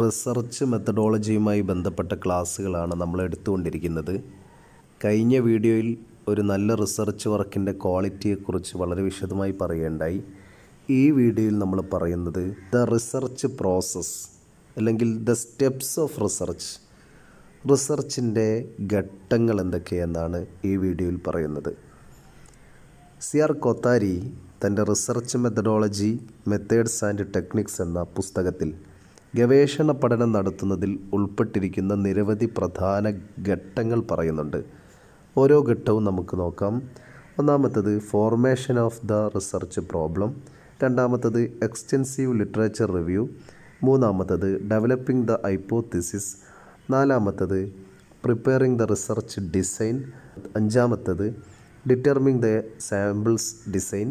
research മെത്തഡോളജിയുമായി ബന്ധപ്പെട്ട ക്ലാസ്സുകളാണ് നമ്മൾ എടുത്തുകൊണ്ടിരിക്കുന്നത് കഴിഞ്ഞ വീഡിയോയിൽ ഒരു നല്ല റിസർച്ച് വർക്കിൻ്റെ ക്വാളിറ്റിയെക്കുറിച്ച് വളരെ വിശദമായി പറയേണ്ടായി ഈ വീഡിയോയിൽ നമ്മൾ പറയുന്നത് ദ റിസർച്ച് പ്രോസസ്സ് അല്ലെങ്കിൽ ദ സ്റ്റെപ്സ് ഓഫ് റിസർച്ച് റിസർച്ചിൻ്റെ ഘട്ടങ്ങൾ എന്തൊക്കെയെന്നാണ് ഈ വീഡിയോയിൽ പറയുന്നത് സി ആർ കൊത്താരി തൻ്റെ research methodology methods and techniques എന്ന പുസ്തകത്തിൽ ഗവേഷണ പഠനം നടത്തുന്നതിൽ ഉൾപ്പെട്ടിരിക്കുന്ന നിരവധി പ്രധാന ഘട്ടങ്ങൾ പറയുന്നുണ്ട് ഓരോ ഘട്ടവും നമുക്ക് നോക്കാം ഒന്നാമത്തത് formation of the research problem രണ്ടാമത്തത് എക്സ്റ്റെൻസീവ് ലിറ്ററേച്ചർ റിവ്യൂ മൂന്നാമത്തത് ഡെവലപ്പിംഗ് ദ ഐപ്പോത്തിസിസ് നാലാമത്തത് പ്രിപ്പയറിംഗ് ദ റിസർച്ച് ഡിസൈൻ അഞ്ചാമത്തത് ഡിറ്റർമിംഗ് ദ സാമ്പിൾസ് ഡിസൈൻ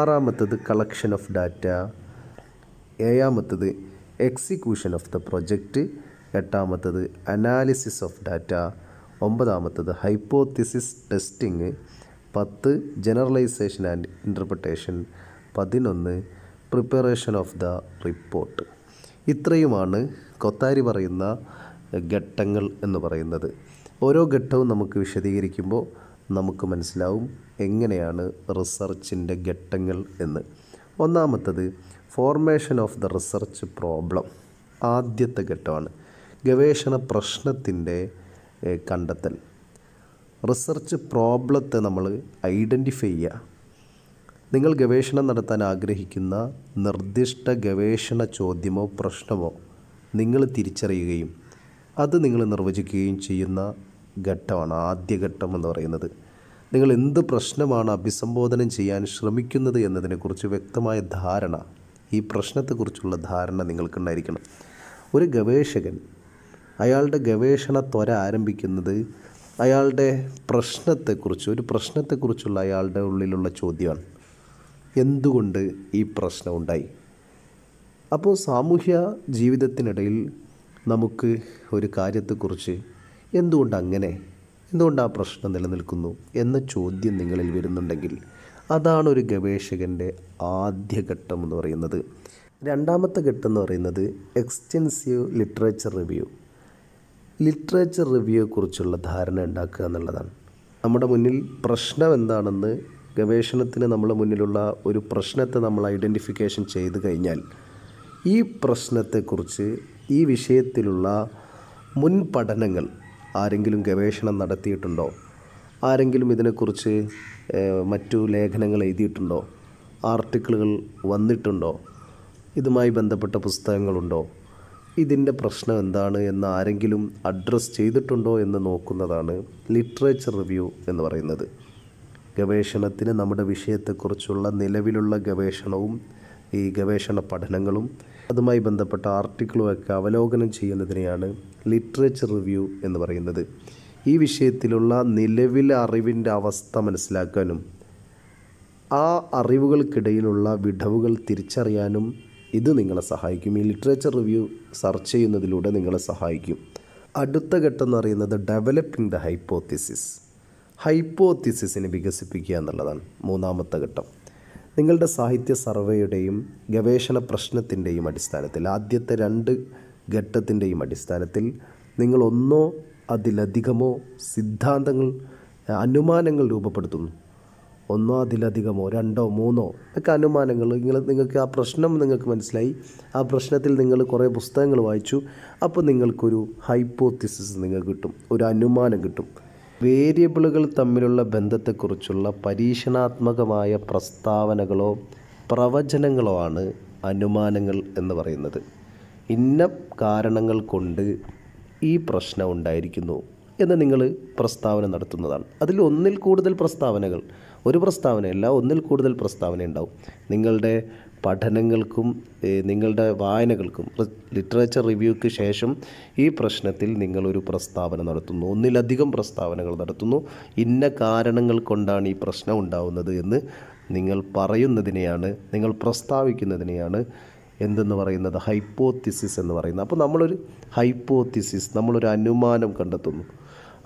ആറാമത്തത് കളക്ഷൻ ഓഫ് ഡാറ്റ ഏഴാമത്തത് എക്സിക്യൂഷൻ ഓഫ് ദ പ്രൊജക്റ്റ് എട്ടാമത്തത് അനാലിസിസ് ഓഫ് ഡാറ്റ ഒമ്പതാമത്തത് ഹൈപ്പോത്തിസിസ് ടെസ്റ്റിംഗ് പത്ത് generalisation and interpretation പതിനൊന്ന് പ്രിപ്പറേഷൻ ഓഫ് ദ റിപ്പോർട്ട് ഇത്രയുമാണ് കൊത്താരി പറയുന്ന ഘട്ടങ്ങൾ എന്ന് പറയുന്നത് ഓരോ ഘട്ടവും നമുക്ക് വിശദീകരിക്കുമ്പോൾ നമുക്ക് മനസ്സിലാവും എങ്ങനെയാണ് റിസർച്ചിൻ്റെ ഘട്ടങ്ങൾ എന്ന് ഒന്നാമത്തത് formation of the research problem ആദ്യത്തെ ഘട്ടമാണ് ഗവേഷണ പ്രശ്നത്തിൻ്റെ കണ്ടെത്തൽ റിസർച്ച് പ്രോബ്ലത്തെ നമ്മൾ ഐഡൻറ്റിഫൈ ചെയ്യുക നിങ്ങൾ ഗവേഷണം നടത്താൻ ആഗ്രഹിക്കുന്ന നിർദ്ദിഷ്ട ഗവേഷണ ചോദ്യമോ പ്രശ്നമോ നിങ്ങൾ തിരിച്ചറിയുകയും അത് നിങ്ങൾ നിർവചിക്കുകയും ചെയ്യുന്ന ഘട്ടമാണ് ആദ്യഘട്ടം എന്ന് പറയുന്നത് നിങ്ങൾ എന്ത് പ്രശ്നമാണ് അഭിസംബോധനം ചെയ്യാൻ ശ്രമിക്കുന്നത് എന്നതിനെക്കുറിച്ച് വ്യക്തമായ ധാരണ ഈ പ്രശ്നത്തെക്കുറിച്ചുള്ള ധാരണ നിങ്ങൾക്കുണ്ടായിരിക്കണം ഒരു ഗവേഷകൻ അയാളുടെ ഗവേഷണ ത്വര ആരംഭിക്കുന്നത് അയാളുടെ പ്രശ്നത്തെക്കുറിച്ച് ഒരു പ്രശ്നത്തെക്കുറിച്ചുള്ള അയാളുടെ ഉള്ളിലുള്ള ചോദ്യമാണ് എന്തുകൊണ്ട് ഈ പ്രശ്നം ഉണ്ടായി അപ്പോൾ സാമൂഹ്യ ജീവിതത്തിനിടയിൽ നമുക്ക് ഒരു കാര്യത്തെക്കുറിച്ച് എന്തുകൊണ്ട് അങ്ങനെ എന്തുകൊണ്ട് ആ പ്രശ്നം നിലനിൽക്കുന്നു എന്ന ചോദ്യം നിങ്ങളിൽ വരുന്നുണ്ടെങ്കിൽ അതാണ് ഒരു ഗവേഷകൻ്റെ ഘട്ടം എന്ന് പറയുന്നത് രണ്ടാമത്തെ ഘട്ടം എന്ന് പറയുന്നത് എക്സ്റ്റെൻസീവ് ലിറ്ററേച്ചർ റിവ്യൂ ലിറ്ററേച്ചർ റിവ്യൂയെക്കുറിച്ചുള്ള ധാരണ ഉണ്ടാക്കുക എന്നുള്ളതാണ് നമ്മുടെ മുന്നിൽ പ്രശ്നം എന്താണെന്ന് ഗവേഷണത്തിന് നമ്മുടെ മുന്നിലുള്ള ഒരു പ്രശ്നത്തെ നമ്മൾ ഐഡൻറ്റിഫിക്കേഷൻ ചെയ്ത് കഴിഞ്ഞാൽ ഈ പ്രശ്നത്തെക്കുറിച്ച് ഈ വിഷയത്തിലുള്ള മുൻ പഠനങ്ങൾ ആരെങ്കിലും ഗവേഷണം നടത്തിയിട്ടുണ്ടോ ആരെങ്കിലും ഇതിനെക്കുറിച്ച് മറ്റു ലേഖനങ്ങൾ എഴുതിയിട്ടുണ്ടോ ആർട്ടിക്കിളുകൾ വന്നിട്ടുണ്ടോ ഇതുമായി ബന്ധപ്പെട്ട പുസ്തകങ്ങളുണ്ടോ ഇതിൻ്റെ പ്രശ്നം എന്താണ് എന്ന് ആരെങ്കിലും അഡ്രസ്സ് ചെയ്തിട്ടുണ്ടോ എന്ന് നോക്കുന്നതാണ് ലിറ്ററേച്ചർ റിവ്യൂ എന്ന് പറയുന്നത് ഗവേഷണത്തിന് നമ്മുടെ വിഷയത്തെക്കുറിച്ചുള്ള നിലവിലുള്ള ഗവേഷണവും ഈ ഗവേഷണ പഠനങ്ങളും അതുമായി ബന്ധപ്പെട്ട ആർട്ടിക്കിളുമൊക്കെ അവലോകനം ചെയ്യുന്നതിനെയാണ് ലിറ്ററേച്ചർ റിവ്യൂ എന്ന് പറയുന്നത് ഈ വിഷയത്തിലുള്ള നിലവിലെ അറിവിൻ്റെ അവസ്ഥ മനസ്സിലാക്കാനും ആ അറിവുകൾക്കിടയിലുള്ള വിടവുകൾ തിരിച്ചറിയാനും ഇത് നിങ്ങളെ സഹായിക്കും ഈ ലിറ്ററേച്ചർ റിവ്യൂ സെർച്ച് ചെയ്യുന്നതിലൂടെ നിങ്ങളെ സഹായിക്കും അടുത്ത ഘട്ടം എന്ന് പറയുന്നത് ഡെവലപ്പിംഗ് ദ ഹൈപ്പോത്തിസിസ് ഹൈപ്പോത്തിസിസിനെ വികസിപ്പിക്കുക എന്നുള്ളതാണ് മൂന്നാമത്തെ ഘട്ടം നിങ്ങളുടെ സാഹിത്യ സർവേയുടെയും ഗവേഷണ പ്രശ്നത്തിൻ്റെയും അടിസ്ഥാനത്തിൽ ആദ്യത്തെ രണ്ട് ഘട്ടത്തിൻ്റെയും അടിസ്ഥാനത്തിൽ നിങ്ങൾ ഒന്നോ അതിലധികമോ സിദ്ധാന്തങ്ങൾ അനുമാനങ്ങൾ രൂപപ്പെടുത്തുന്നു ഒന്നോ അതിലധികമോ രണ്ടോ മൂന്നോ ഒക്കെ അനുമാനങ്ങൾ നിങ്ങൾ നിങ്ങൾക്ക് ആ പ്രശ്നം നിങ്ങൾക്ക് മനസ്സിലായി ആ പ്രശ്നത്തിൽ നിങ്ങൾ കുറേ പുസ്തകങ്ങൾ വായിച്ചു അപ്പോൾ നിങ്ങൾക്കൊരു ഹൈപ്പോത്തിസിസ് നിങ്ങൾക്ക് കിട്ടും ഒരു അനുമാനം കിട്ടും വേരിയബിളുകൾ തമ്മിലുള്ള ബന്ധത്തെക്കുറിച്ചുള്ള പരീക്ഷണാത്മകമായ പ്രസ്താവനകളോ പ്രവചനങ്ങളോ ആണ് അനുമാനങ്ങൾ എന്ന് പറയുന്നത് ഇന്ന കാരണങ്ങൾ കൊണ്ട് ഈ പ്രശ്നം ഉണ്ടായിരിക്കുന്നു എന്ന് നിങ്ങൾ പ്രസ്താവന നടത്തുന്നതാണ് അതിൽ ഒന്നിൽ കൂടുതൽ പ്രസ്താവനകൾ ഒരു പ്രസ്താവനയല്ല ഒന്നിൽ കൂടുതൽ പ്രസ്താവന ഉണ്ടാവും നിങ്ങളുടെ പഠനങ്ങൾക്കും നിങ്ങളുടെ വായനകൾക്കും ലിറ്ററേച്ചർ റിവ്യൂക്ക് ശേഷം ഈ പ്രശ്നത്തിൽ നിങ്ങളൊരു പ്രസ്താവന നടത്തുന്നു ഒന്നിലധികം പ്രസ്താവനകൾ നടത്തുന്നു ഇന്ന കാരണങ്ങൾ കൊണ്ടാണ് ഈ പ്രശ്നം ഉണ്ടാവുന്നത് എന്ന് നിങ്ങൾ പറയുന്നതിനെയാണ് നിങ്ങൾ പ്രസ്താവിക്കുന്നതിനെയാണ് എന്തെന്ന് പറയുന്നത് ഹൈപ്പോത്തിസിസ് എന്ന് പറയുന്നത് അപ്പോൾ നമ്മളൊരു ഹൈപ്പോത്തിസിസ് നമ്മളൊരു അനുമാനം കണ്ടെത്തുന്നു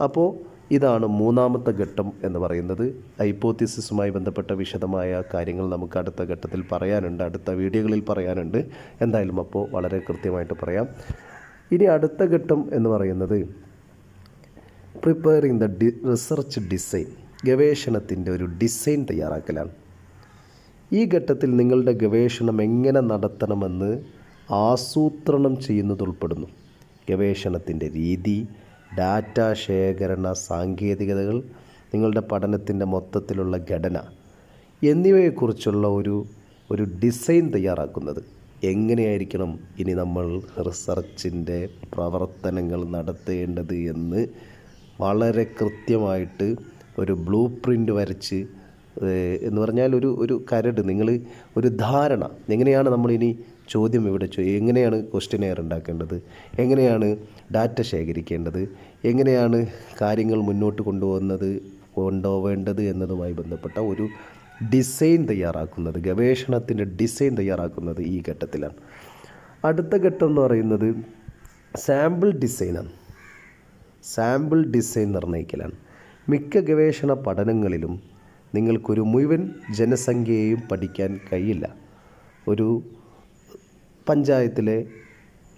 അപ്പോൾ ഇതാണ് മൂന്നാമത്തെ ഘട്ടം എന്ന് പറയുന്നത് ഹൈപ്പോത്തിസിസുമായി ബന്ധപ്പെട്ട വിശദമായ കാര്യങ്ങൾ നമുക്ക് അടുത്ത ഘട്ടത്തിൽ പറയാനുണ്ട് അടുത്ത വീഡിയോകളിൽ പറയാനുണ്ട് എന്തായാലും അപ്പോൾ വളരെ കൃത്യമായിട്ട് പറയാം ഇനി അടുത്ത ഘട്ടം എന്ന് പറയുന്നത് preparing the the research design ഗവേഷണത്തിൻ്റെ ഒരു ഡിസൈൻ തയ്യാറാക്കലാണ് ഈ ഘട്ടത്തിൽ നിങ്ങളുടെ ഗവേഷണം എങ്ങനെ നടത്തണമെന്ന് ആസൂത്രണം ചെയ്യുന്നതുൾപ്പെടുന്നു ഗവേഷണത്തിൻ്റെ രീതി ഡാറ്റ ശേഖരണ സാങ്കേതികതകൾ നിങ്ങളുടെ പഠനത്തിൻ്റെ മൊത്തത്തിലുള്ള ഘടന എന്നിവയെക്കുറിച്ചുള്ള ഒരു ഒരു ഡിസൈൻ തയ്യാറാക്കുന്നത് എങ്ങനെയായിരിക്കണം ഇനി നമ്മൾ റിസർച്ചിൻ്റെ പ്രവർത്തനങ്ങൾ നടത്തേണ്ടത് എന്ന് വളരെ കൃത്യമായിട്ട് ഒരു ബ്ലൂ പ്രിൻ്റ് വരച്ച് എന്ന് പറഞ്ഞാൽ ഒരു ഒരു കരട് നിങ്ങൾ ഒരു ധാരണ എങ്ങനെയാണ് നമ്മളിനി ചോദ്യം ഇവിടെ എങ്ങനെയാണ് ക്വസ്റ്റ്യനെയർ ഉണ്ടാക്കേണ്ടത് എങ്ങനെയാണ് ഡാറ്റ ശേഖരിക്കേണ്ടത് എങ്ങനെയാണ് കാര്യങ്ങൾ മുന്നോട്ട് കൊണ്ടുപോകുന്നത് കൊണ്ടുപോവേണ്ടത് എന്നതുമായി ബന്ധപ്പെട്ട ഒരു ഡിസൈൻ തയ്യാറാക്കുന്നത് ഗവേഷണത്തിൻ്റെ ഡിസൈൻ തയ്യാറാക്കുന്നത് ഈ ഘട്ടത്തിലാണ് അടുത്ത ഘട്ടം എന്ന് പറയുന്നത് സാമ്പിൾ ഡിസൈനാണ് സാമ്പിൾ ഡിസൈൻ നിർണ്ണയിക്കലാണ് മിക്ക ഗവേഷണ പഠനങ്ങളിലും നിങ്ങൾക്കൊരു മുഴുവൻ ജനസംഖ്യയെയും പഠിക്കാൻ കഴിയില്ല ഒരു പഞ്ചായത്തിലെ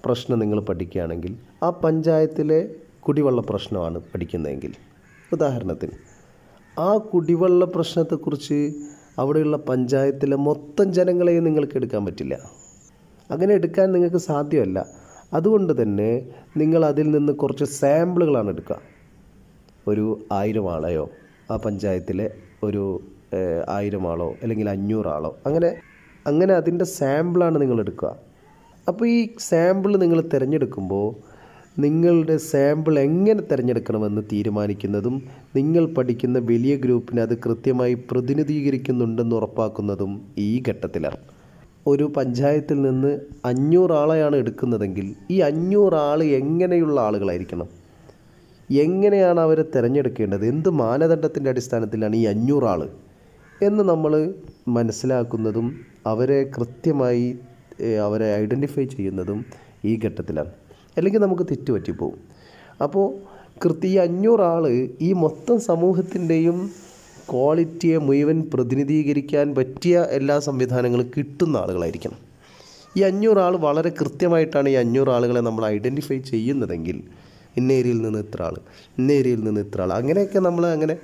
പ്രശ്നം നിങ്ങൾ പഠിക്കുകയാണെങ്കിൽ ആ പഞ്ചായത്തിലെ കുടിവെള്ള പ്രശ്നമാണ് പഠിക്കുന്നതെങ്കിൽ ഉദാഹരണത്തിന് ആ കുടിവെള്ള പ്രശ്നത്തെക്കുറിച്ച് അവിടെയുള്ള പഞ്ചായത്തിലെ മൊത്തം ജനങ്ങളെയും നിങ്ങൾക്ക് എടുക്കാൻ പറ്റില്ല അങ്ങനെ എടുക്കാൻ നിങ്ങൾക്ക് സാധ്യമല്ല അതുകൊണ്ട് തന്നെ നിങ്ങൾ അതിൽ നിന്ന് കുറച്ച് സാമ്പിളുകളാണ് എടുക്കുക ഒരു ആയിരം ആളെയോ ആ പഞ്ചായത്തിലെ ഒരു ആയിരം ആളോ അല്ലെങ്കിൽ അഞ്ഞൂറാളോ അങ്ങനെ അങ്ങനെ അതിൻ്റെ സാമ്പിളാണ് നിങ്ങൾ എടുക്കുക അപ്പോൾ ഈ സാമ്പിൾ നിങ്ങൾ തിരഞ്ഞെടുക്കുമ്പോൾ നിങ്ങളുടെ സാമ്പിൾ എങ്ങനെ തിരഞ്ഞെടുക്കണമെന്ന് തീരുമാനിക്കുന്നതും നിങ്ങൾ പഠിക്കുന്ന വലിയ ഗ്രൂപ്പിനെ അത് കൃത്യമായി പ്രതിനിധീകരിക്കുന്നുണ്ടെന്ന് ഉറപ്പാക്കുന്നതും ഈ ഘട്ടത്തിലാണ് ഒരു പഞ്ചായത്തിൽ നിന്ന് അഞ്ഞൂറാളെയാണ് എടുക്കുന്നതെങ്കിൽ ഈ അഞ്ഞൂറാൾ എങ്ങനെയുള്ള ആളുകളായിരിക്കണം എങ്ങനെയാണ് അവരെ തിരഞ്ഞെടുക്കേണ്ടത് എന്ത് മാനദണ്ഡത്തിൻ്റെ അടിസ്ഥാനത്തിലാണ് ഈ അഞ്ഞൂറാൾ ആൾ എന്ന് നമ്മൾ മനസ്സിലാക്കുന്നതും അവരെ കൃത്യമായി അവരെ ഐഡൻറ്റിഫൈ ചെയ്യുന്നതും ഈ ഘട്ടത്തിലാണ് അല്ലെങ്കിൽ നമുക്ക് തെറ്റുപറ്റിപ്പോവും അപ്പോൾ കൃത്യ ഈ അഞ്ഞൂറാൾ ഈ മൊത്തം സമൂഹത്തിൻ്റെയും ക്വാളിറ്റിയെ മുഴുവൻ പ്രതിനിധീകരിക്കാൻ പറ്റിയ എല്ലാ സംവിധാനങ്ങളും കിട്ടുന്ന ആളുകളായിരിക്കണം ഈ അഞ്ഞൂറാൾ ആൾ വളരെ കൃത്യമായിട്ടാണ് ഈ അഞ്ഞൂറാളുകളെ ആളുകളെ നമ്മൾ ഐഡൻറ്റിഫൈ ചെയ്യുന്നതെങ്കിൽ ഇന്ന ഏരിയയിൽ നിന്ന് ഇത്ര ആൾ ഇന്ന ഏരിയയിൽ നിന്ന് ഇത്ര ആൾ അങ്ങനെയൊക്കെ നമ്മൾ അങ്ങനെ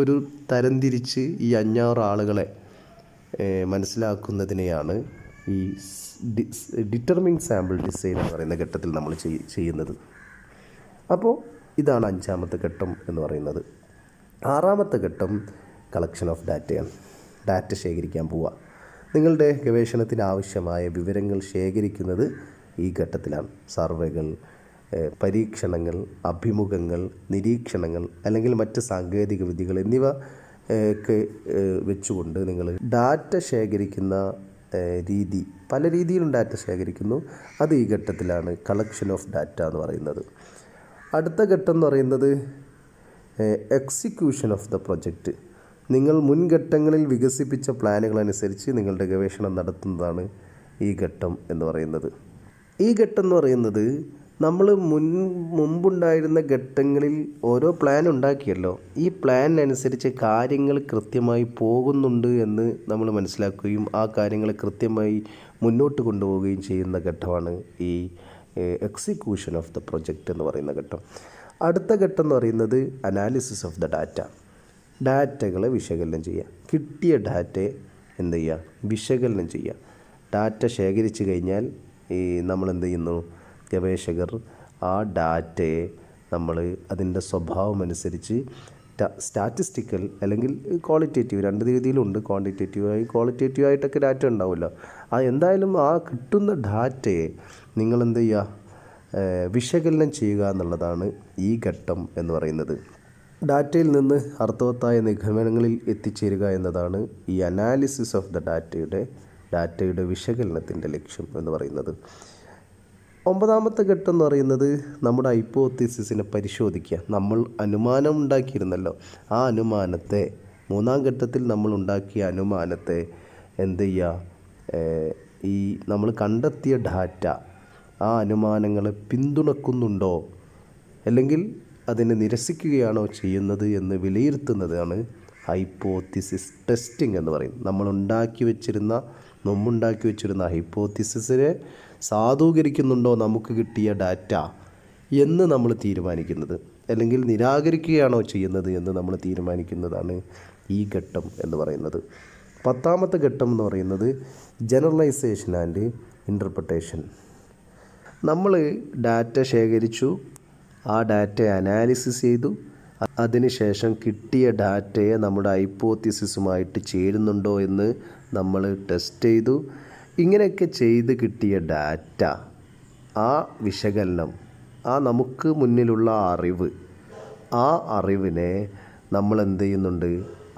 ഒരു തരംതിരിച്ച് ഈ അഞ്ഞാറ് ആളുകളെ മനസ്സിലാക്കുന്നതിനെയാണ് ഈ ഡിറ്റർമിങ് സാമ്പിൾ ഡിസൈൻ എന്ന് പറയുന്ന ഘട്ടത്തിൽ നമ്മൾ ചെയ്യുന്നത് അപ്പോൾ ഇതാണ് അഞ്ചാമത്തെ ഘട്ടം എന്ന് പറയുന്നത് ആറാമത്തെ ഘട്ടം കളക്ഷൻ ഓഫ് ഡാറ്റയാണ് ഡാറ്റ ശേഖരിക്കാൻ പോവുക നിങ്ങളുടെ ഗവേഷണത്തിന് ആവശ്യമായ വിവരങ്ങൾ ശേഖരിക്കുന്നത് ഈ ഘട്ടത്തിലാണ് സർവേകൾ പരീക്ഷണങ്ങൾ അഭിമുഖങ്ങൾ നിരീക്ഷണങ്ങൾ അല്ലെങ്കിൽ മറ്റ് സാങ്കേതിക വിദ്യകൾ എന്നിവ വെച്ചുകൊണ്ട് നിങ്ങൾ ഡാറ്റ ശേഖരിക്കുന്ന രീതി പല രീതിയിലും ഡാറ്റ ശേഖരിക്കുന്നു അത് ഈ ഘട്ടത്തിലാണ് കളക്ഷൻ ഓഫ് ഡാറ്റ എന്ന് പറയുന്നത് അടുത്ത ഘട്ടം എന്ന് പറയുന്നത് എക്സിക്യൂഷൻ ഓഫ് ദ പ്രൊജക്റ്റ് നിങ്ങൾ മുൻഘട്ടങ്ങളിൽ വികസിപ്പിച്ച പ്ലാനുകൾ അനുസരിച്ച് നിങ്ങളുടെ ഗവേഷണം നടത്തുന്നതാണ് ഈ ഘട്ടം എന്ന് പറയുന്നത് ഈ ഘട്ടം എന്ന് പറയുന്നത് നമ്മൾ മുൻ മുമ്പുണ്ടായിരുന്ന ഘട്ടങ്ങളിൽ ഓരോ പ്ലാൻ ഉണ്ടാക്കിയല്ലോ ഈ പ്ലാനിനനുസരിച്ച് കാര്യങ്ങൾ കൃത്യമായി പോകുന്നുണ്ട് എന്ന് നമ്മൾ മനസ്സിലാക്കുകയും ആ കാര്യങ്ങൾ കൃത്യമായി മുന്നോട്ട് കൊണ്ടുപോവുകയും ചെയ്യുന്ന ഘട്ടമാണ് ഈ എക്സിക്യൂഷൻ ഓഫ് ദ പ്രൊജക്റ്റ് എന്ന് പറയുന്ന ഘട്ടം അടുത്ത ഘട്ടം എന്ന് പറയുന്നത് അനാലിസിസ് ഓഫ് ദ ഡാറ്റ ഡാറ്റകളെ വിശകലനം ചെയ്യുക കിട്ടിയ ഡാറ്റയെ എന്ത് ചെയ്യുക വിശകലനം ചെയ്യുക ഡാറ്റ ശേഖരിച്ചു കഴിഞ്ഞാൽ ഈ നമ്മൾ എന്ത് ചെയ്യുന്നു ഗവേഷകർ ആ ഡാറ്റയെ നമ്മൾ അതിൻ്റെ സ്വഭാവമനുസരിച്ച് സ്റ്റാറ്റിസ്റ്റിക്കൽ അല്ലെങ്കിൽ ക്വാളിറ്റേറ്റീവ് രണ്ട് രീതിയിലുണ്ട് ക്വാണ്ടിറ്റേറ്റീവായി ക്വാളിറ്റേറ്റീവായിട്ടൊക്കെ ഡാറ്റ ഉണ്ടാവില്ല ആ എന്തായാലും ആ കിട്ടുന്ന ഡാറ്റയെ നിങ്ങൾ എന്ത് ചെയ്യുക വിശകലനം ചെയ്യുക എന്നുള്ളതാണ് ഈ ഘട്ടം എന്ന് പറയുന്നത് ഡാറ്റയിൽ നിന്ന് അർത്ഥവത്തായ നിഗമനങ്ങളിൽ എത്തിച്ചേരുക എന്നതാണ് ഈ അനാലിസിസ് ഓഫ് ദ ഡാറ്റയുടെ ഡാറ്റയുടെ വിശകലനത്തിൻ്റെ ലക്ഷ്യം എന്ന് പറയുന്നത് ഒമ്പതാമത്തെ ഘട്ടം എന്ന് പറയുന്നത് നമ്മുടെ ഹൈപ്പോത്തിസിസിനെ പരിശോധിക്കുക നമ്മൾ അനുമാനം ഉണ്ടാക്കിയിരുന്നല്ലോ ആ അനുമാനത്തെ മൂന്നാം ഘട്ടത്തിൽ നമ്മൾ ഉണ്ടാക്കിയ അനുമാനത്തെ എന്ത് ചെയ്യുക ഈ നമ്മൾ കണ്ടെത്തിയ ഡാറ്റ ആ അനുമാനങ്ങളെ പിന്തുണക്കുന്നുണ്ടോ അല്ലെങ്കിൽ അതിനെ നിരസിക്കുകയാണോ ചെയ്യുന്നത് എന്ന് വിലയിരുത്തുന്നതാണ് ഹൈപ്പോത്തിസിസ് ടെസ്റ്റിംഗ് എന്ന് പറയും നമ്മൾ ഉണ്ടാക്കി വെച്ചിരുന്ന നമ്മുണ്ടാക്കി വെച്ചിരുന്ന ഹൈപ്പോത്തിസിസിനെ സാധൂകരിക്കുന്നുണ്ടോ നമുക്ക് കിട്ടിയ ഡാറ്റ എന്ന് നമ്മൾ തീരുമാനിക്കുന്നത് അല്ലെങ്കിൽ നിരാകരിക്കുകയാണോ ചെയ്യുന്നത് എന്ന് നമ്മൾ തീരുമാനിക്കുന്നതാണ് ഈ ഘട്ടം എന്ന് പറയുന്നത് പത്താമത്തെ ഘട്ടം എന്ന് പറയുന്നത് ജനറലൈസേഷൻ ആൻഡ് ഇൻ്റർപ്രിട്ടേഷൻ നമ്മൾ ഡാറ്റ ശേഖരിച്ചു ആ ഡാറ്റ അനാലിസിസ് ചെയ്തു അതിനുശേഷം കിട്ടിയ ഡാറ്റയെ നമ്മുടെ ഹൈപ്പോത്തിസിസുമായിട്ട് ചേരുന്നുണ്ടോ എന്ന് നമ്മൾ ടെസ്റ്റ് ചെയ്തു ഇങ്ങനെയൊക്കെ ചെയ്ത് കിട്ടിയ ഡാറ്റ ആ വിശകലനം ആ നമുക്ക് മുന്നിലുള്ള അറിവ് ആ അറിവിനെ നമ്മൾ എന്ത് ചെയ്യുന്നുണ്ട്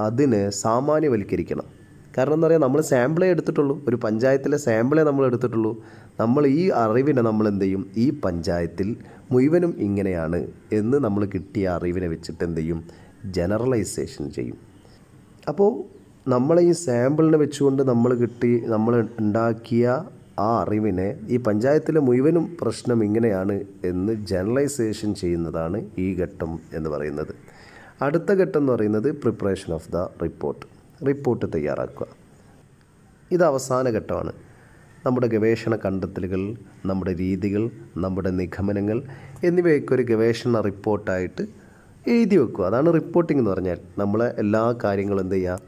അതിനെ സാമാന്യവൽക്കരിക്കണം കാരണം എന്താ പറയുക നമ്മൾ സാമ്പിളേ എടുത്തിട്ടുള്ളൂ ഒരു പഞ്ചായത്തിലെ സാമ്പിളേ നമ്മൾ എടുത്തിട്ടുള്ളൂ നമ്മൾ ഈ അറിവിനെ നമ്മൾ എന്ത് ചെയ്യും ഈ പഞ്ചായത്തിൽ മുഴുവനും ഇങ്ങനെയാണ് എന്ന് നമ്മൾ കിട്ടിയ അറിവിനെ വെച്ചിട്ട് എന്ത് ചെയ്യും ജനറലൈസേഷൻ ചെയ്യും അപ്പോൾ നമ്മൾ ഈ സാമ്പിളിനെ വെച്ചുകൊണ്ട് നമ്മൾ കിട്ടി നമ്മൾ ഉണ്ടാക്കിയ ആ അറിവിനെ ഈ പഞ്ചായത്തിലെ മുഴുവനും പ്രശ്നം ഇങ്ങനെയാണ് എന്ന് ജനറലൈസേഷൻ ചെയ്യുന്നതാണ് ഈ ഘട്ടം എന്ന് പറയുന്നത് അടുത്ത ഘട്ടം എന്ന് പറയുന്നത് preparation of the report report തയ്യാറാക്കുക ഇത് അവസാന ഘട്ടമാണ് നമ്മുടെ ഗവേഷണ കണ്ടെത്തലുകൾ നമ്മുടെ രീതികൾ നമ്മുടെ നിഗമനങ്ങൾ എന്നിവയൊക്കെ ഒരു ഗവേഷണ റിപ്പോർട്ടായിട്ട് എഴുതി വെക്കുക അതാണ് റിപ്പോർട്ടിംഗ് എന്ന് പറഞ്ഞാൽ നമ്മളെ എല്ലാ കാര്യങ്ങളും എന്ത് ചെയ്യുക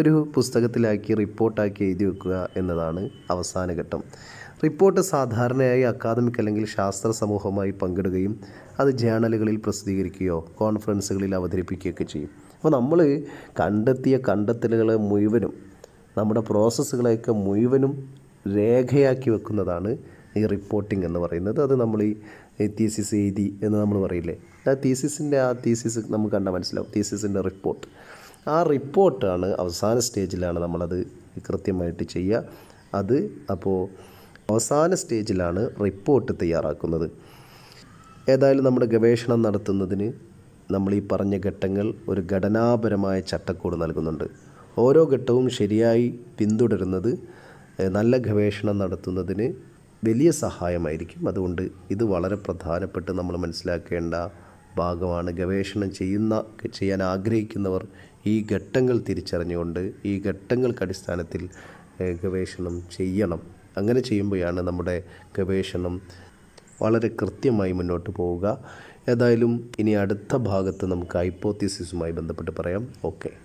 ഒരു പുസ്തകത്തിലാക്കി റിപ്പോർട്ടാക്കി എഴുതി വെക്കുക എന്നതാണ് അവസാന ഘട്ടം റിപ്പോർട്ട് സാധാരണയായി അക്കാദമിക് അല്ലെങ്കിൽ ശാസ്ത്ര സമൂഹമായി പങ്കിടുകയും അത് ജേണലുകളിൽ പ്രസിദ്ധീകരിക്കുകയോ കോൺഫറൻസുകളിൽ അവതരിപ്പിക്കുകയൊക്കെ ചെയ്യും അപ്പോൾ നമ്മൾ കണ്ടെത്തിയ കണ്ടെത്തലുകൾ മുഴുവനും നമ്മുടെ പ്രോസസ്സുകളെയൊക്കെ മുഴുവനും രേഖയാക്കി വെക്കുന്നതാണ് ഈ റിപ്പോർട്ടിംഗ് എന്ന് പറയുന്നത് അത് നമ്മൾ ഈ തീസിസ് എഴുതി എന്ന് നമ്മൾ പറയില്ലേ ആ തീസിസിൻ്റെ ആ തീസിസ് നമുക്ക് കണ്ടാൽ മനസ്സിലാവും തീസിസിൻ്റെ റിപ്പോർട്ട് ആ റിപ്പോർട്ടാണ് അവസാന സ്റ്റേജിലാണ് നമ്മളത് കൃത്യമായിട്ട് ചെയ്യുക അത് അപ്പോൾ അവസാന സ്റ്റേജിലാണ് റിപ്പോർട്ട് തയ്യാറാക്കുന്നത് ഏതായാലും നമ്മുടെ ഗവേഷണം നടത്തുന്നതിന് നമ്മൾ ഈ പറഞ്ഞ ഘട്ടങ്ങൾ ഒരു ഘടനാപരമായ ചട്ടക്കൂട് നൽകുന്നുണ്ട് ഓരോ ഘട്ടവും ശരിയായി പിന്തുടരുന്നത് നല്ല ഗവേഷണം നടത്തുന്നതിന് വലിയ സഹായമായിരിക്കും അതുകൊണ്ട് ഇത് വളരെ പ്രധാനപ്പെട്ട് നമ്മൾ മനസ്സിലാക്കേണ്ട ഭാഗമാണ് ഗവേഷണം ചെയ്യുന്ന ചെയ്യാൻ ആഗ്രഹിക്കുന്നവർ ഈ ഘട്ടങ്ങൾ തിരിച്ചറിഞ്ഞുകൊണ്ട് ഈ ഘട്ടങ്ങൾക്ക് അടിസ്ഥാനത്തിൽ ഗവേഷണം ചെയ്യണം അങ്ങനെ ചെയ്യുമ്പോഴാണ് നമ്മുടെ ഗവേഷണം വളരെ കൃത്യമായി മുന്നോട്ട് പോവുക ഏതായാലും ഇനി അടുത്ത ഭാഗത്ത് നമുക്ക് ഹൈപ്പോത്തിസിസുമായി ബന്ധപ്പെട്ട് പറയാം ഓക്കെ